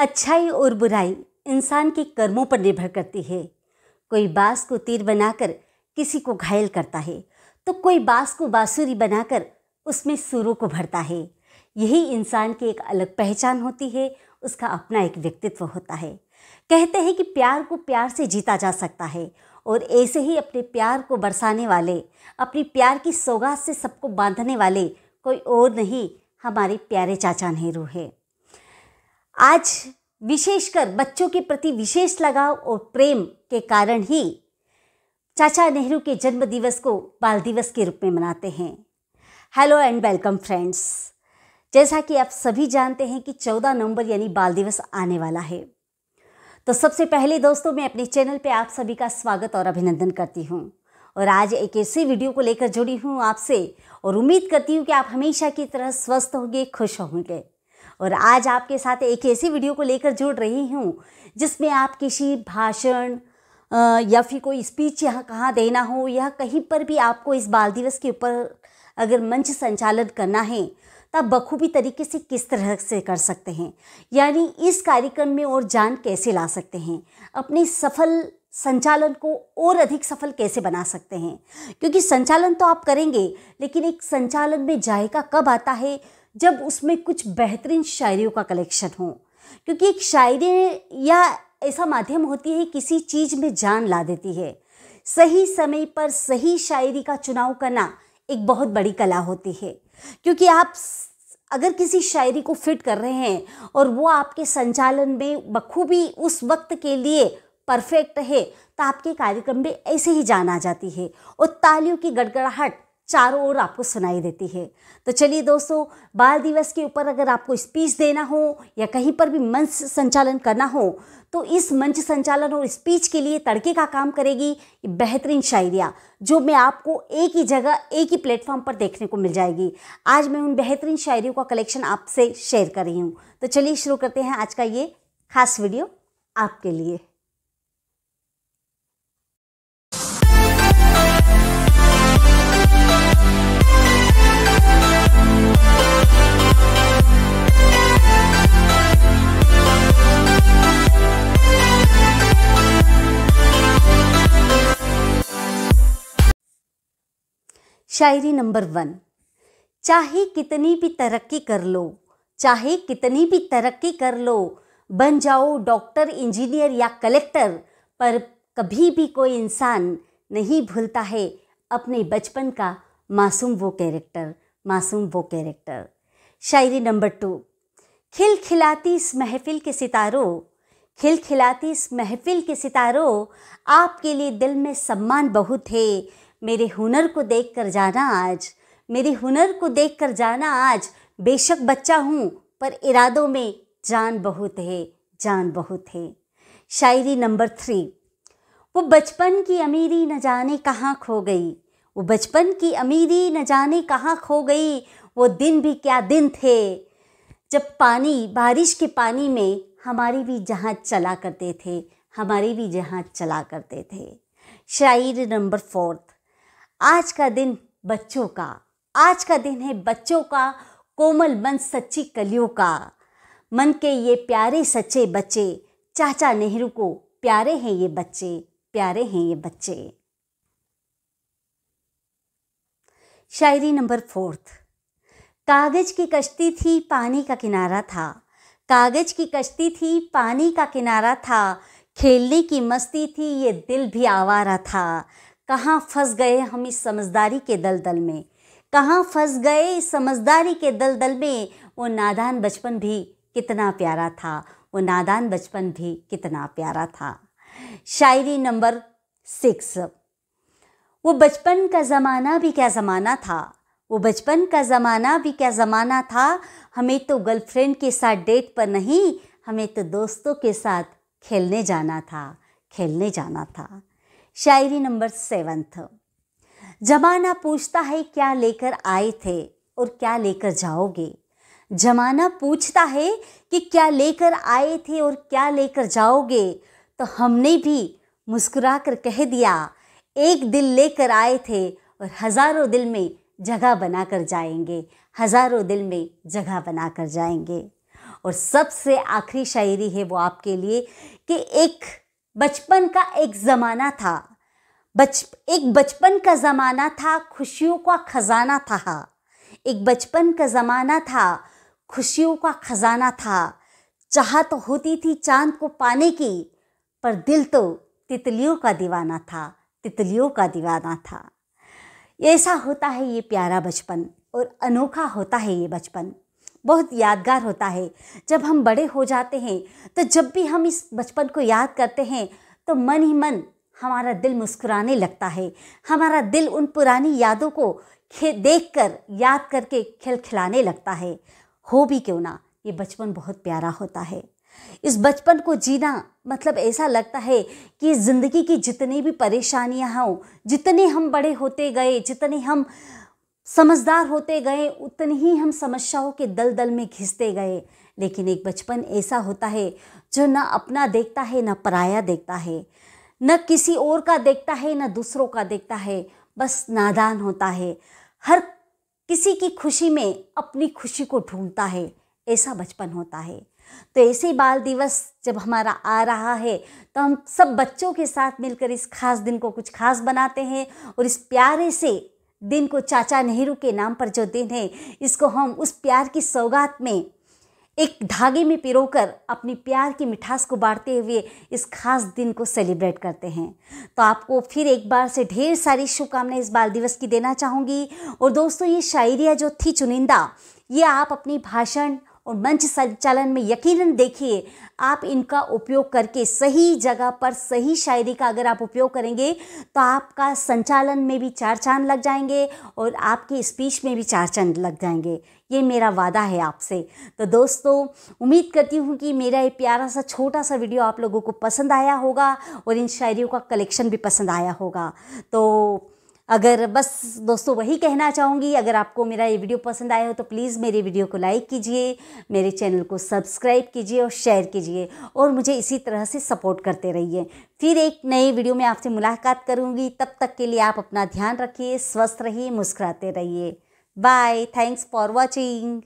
अच्छाई और बुराई इंसान के कर्मों पर निर्भर करती है कोई बाँस को तीर बनाकर किसी को घायल करता है तो कोई बाँस को बाँसुरी बनाकर उसमें सुरों को भरता है यही इंसान की एक अलग पहचान होती है उसका अपना एक व्यक्तित्व होता है कहते हैं कि प्यार को प्यार से जीता जा सकता है और ऐसे ही अपने प्यार को बरसाने वाले अपनी प्यार की सौगात से सबको बांधने वाले कोई और नहीं हमारे प्यारे चाचा नेहरू है आज विशेषकर बच्चों के प्रति विशेष लगाव और प्रेम के कारण ही चाचा नेहरू के जन्म दिवस को बाल दिवस के रूप में मनाते हैं हेलो एंड वेलकम फ्रेंड्स जैसा कि आप सभी जानते हैं कि 14 नवंबर यानी बाल दिवस आने वाला है तो सबसे पहले दोस्तों मैं अपने चैनल पे आप सभी का स्वागत और अभिनंदन करती हूँ और आज एक ऐसी वीडियो को लेकर जुड़ी हूँ आपसे और उम्मीद करती हूँ कि आप हमेशा की तरह स्वस्थ होंगे खुश होंगे और आज आपके साथ एक ऐसी वीडियो को लेकर जुड़ रही हूँ जिसमें आप किसी भाषण या फिर कोई स्पीच यहाँ कहाँ देना हो या कहीं पर भी आपको इस बाल दिवस के ऊपर अगर मंच संचालन करना है तो आप बखूबी तरीके से किस तरह से कर सकते हैं यानी इस कार्यक्रम में और जान कैसे ला सकते हैं अपने सफल संचालन को और अधिक सफल कैसे बना सकते हैं क्योंकि संचालन तो आप करेंगे लेकिन एक संचालन में जायका कब आता है जब उसमें कुछ बेहतरीन शायरियों का कलेक्शन हो क्योंकि एक शायरी या ऐसा माध्यम होती है किसी चीज़ में जान ला देती है सही समय पर सही शायरी का चुनाव करना एक बहुत बड़ी कला होती है क्योंकि आप अगर किसी शायरी को फिट कर रहे हैं और वो आपके संचालन में बखूबी उस वक्त के लिए परफेक्ट है तो आपके कार्यक्रम में ऐसे ही जान आ जाती है और तालियों की गड़गड़ाहट चारों ओर आपको सुनाई देती है तो चलिए दोस्तों बाल दिवस के ऊपर अगर आपको स्पीच देना हो या कहीं पर भी मंच संचालन करना हो तो इस मंच संचालन और स्पीच के लिए तड़के का काम करेगी बेहतरीन शायरिया जो मैं आपको एक ही जगह एक ही प्लेटफॉर्म पर देखने को मिल जाएगी आज मैं उन बेहतरीन शायरियों का कलेक्शन आपसे शेयर कर रही हूँ तो चलिए शुरू करते हैं आज का ये खास वीडियो आपके लिए शायरी नंबर वन चाहे कितनी भी तरक्की कर लो चाहे कितनी भी तरक्की कर लो बन जाओ डॉक्टर इंजीनियर या कलेक्टर पर कभी भी कोई इंसान नहीं भूलता है अपने बचपन का मासूम वो कैरेक्टर मासूम वो कैरेक्टर शायरी नंबर टू खिल खिलाती इस महफिल के सितारों खिल खिलाती इस महफिल के सितारों आपके लिए दिल में सम्मान बहुत है मेरे हुनर को देख कर जाना आज मेरे हुनर को देख कर जाना आज बेशक बच्चा हूँ पर इरादों में जान बहुत है जान बहुत है शायरी नंबर थ्री वो बचपन की अमीरी न जाने कहाँ खो गई वो बचपन की अमीरी न जाने कहाँ खो गई वो दिन भी क्या दिन थे जब पानी बारिश के पानी में हमारी भी जहाज चला करते थे हमारे भी जहाज चला करते थे शायर नंबर फोर्थ आज का दिन बच्चों का आज का दिन है बच्चों का कोमल मन सच्ची कलियों का मन के ये प्यारे सच्चे बच्चे चाचा नेहरू को प्यारे हैं ये बच्चे प्यारे हैं ये बच्चे शायरी नंबर फोर्थ कागज की कश्ती थी पानी का किनारा था कागज की कश्ती थी पानी का किनारा था खेलने की मस्ती थी ये दिल भी आवारा था कहाँ फंस गए हम इस समझदारी के दलदल में कहाँ फंस गए इस समझदारी के दलदल में वो नादान बचपन भी कितना प्यारा था वो नादान बचपन भी कितना प्यारा था शायरी नंबर सिक्स वो बचपन का ज़माना भी क्या ज़माना था वो बचपन का ज़माना भी क्या ज़माना था हमें तो गर्लफ्रेंड के साथ डेट पर नहीं हमें तो दोस्तों के साथ खेलने जाना था खेलने जाना था शायरी नंबर सेवन्थ जमाना पूछता है क्या लेकर आए थे और क्या लेकर जाओगे जमाना पूछता है कि क्या लेकर आए थे और क्या लेकर जाओगे तो हमने भी मुस्कुरा कर कह दिया एक दिल लेकर आए थे और हज़ारों दिल में जगह बना कर जाएंगे हज़ारों दिल में जगह बना कर जाएंगे और सबसे आखिरी शायरी है वो आपके लिए कि एक बचपन का एक ज़माना था बच एक बचपन का ज़माना था खुशियों का ख़जाना था एक बचपन का ज़माना था खुशियों का ख़जाना था चाह तो होती थी चांद को पाने की पर दिल तो तितलियों का दीवाना था तितलियों का दीवाना था ऐसा होता है ये प्यारा बचपन और अनोखा होता है ये बचपन बहुत यादगार होता है जब हम बड़े हो जाते हैं तो जब भी हम इस बचपन को याद करते हैं तो मन ही मन हमारा दिल मुस्कुराने लगता है हमारा दिल उन पुरानी यादों को खे देख कर याद करके खिल खिलाने लगता है हो भी क्यों ना ये बचपन बहुत प्यारा होता है इस बचपन को जीना मतलब ऐसा लगता है कि ज़िंदगी की जितनी भी परेशानियां हों जितने हम बड़े होते गए जितने हम समझदार होते गए उतनी ही हम समस्याओं के दल दल में घिसते गए लेकिन एक बचपन ऐसा होता है जो न अपना देखता है ना पराया देखता है न किसी और का देखता है न दूसरों का देखता है बस नादान होता है हर किसी की खुशी में अपनी खुशी को ढूंढता है ऐसा बचपन होता है तो ऐसे बाल दिवस जब हमारा आ रहा है तो हम सब बच्चों के साथ मिलकर इस खास दिन को कुछ खास बनाते हैं और इस प्यारे से दिन को चाचा नेहरू के नाम पर जो दिन है इसको हम उस प्यार की सौगात में एक धागे में पिरोकर अपनी प्यार की मिठास को बांटते हुए इस खास दिन को सेलिब्रेट करते हैं तो आपको फिर एक बार से ढेर सारी शुभकामनाएं इस बाल दिवस की देना चाहूँगी और दोस्तों ये शायरियाँ जो थी चुनिंदा ये आप अपनी भाषण और मंच संचालन में यकीनन देखिए आप इनका उपयोग करके सही जगह पर सही शायरी का अगर आप उपयोग करेंगे तो आपका संचालन में भी चार चांद लग जाएंगे और आपके स्पीच में भी चार चांद लग जाएंगे ये मेरा वादा है आपसे तो दोस्तों उम्मीद करती हूँ कि मेरा ये प्यारा सा छोटा सा वीडियो आप लोगों को पसंद आया होगा और इन शायरियों का कलेक्शन भी पसंद आया होगा तो अगर बस दोस्तों वही कहना चाहूँगी अगर आपको मेरा ये वीडियो पसंद आया हो तो प्लीज़ मेरे वीडियो को लाइक कीजिए मेरे चैनल को सब्सक्राइब कीजिए और शेयर कीजिए और मुझे इसी तरह से सपोर्ट करते रहिए फिर एक नए वीडियो में आपसे मुलाकात करूँगी तब तक के लिए आप अपना ध्यान रखिए स्वस्थ रहिए मुस्कुराते रहिए बाय थैंक्स फॉर वॉचिंग